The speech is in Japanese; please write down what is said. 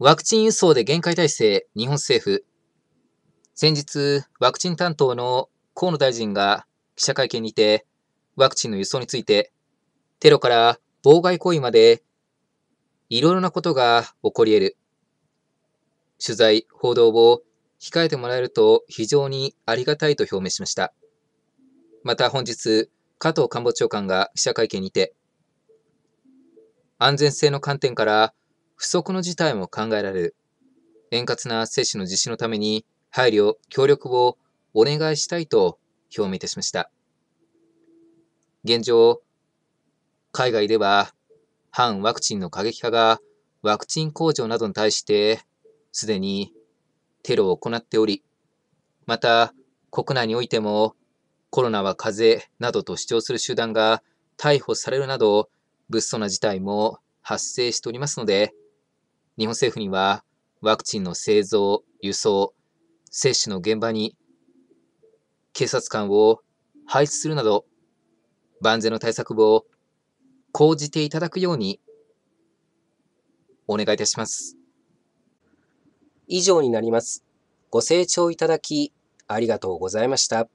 ワクチン輸送で限界体制、日本政府。先日、ワクチン担当の河野大臣が記者会見にて、ワクチンの輸送について、テロから妨害行為まで、いろいろなことが起こり得る。取材、報道を控えてもらえると非常にありがたいと表明しました。また本日、加藤官房長官が記者会見にて、安全性の観点から不足の事態も考えられる。円滑な接種の実施のために配慮、協力をお願いしたいと表明いたしました。現状、海外では反ワクチンの過激派がワクチン工場などに対してすでにテロを行っており、また国内においてもコロナは風邪などと主張する集団が逮捕されるなど物騒な事態も発生しておりますので、日本政府にはワクチンの製造、輸送、接種の現場に警察官を配置するなど万全の対策を講じていただくようにお願いいたします。以上になります。ご清聴いただきありがとうございました。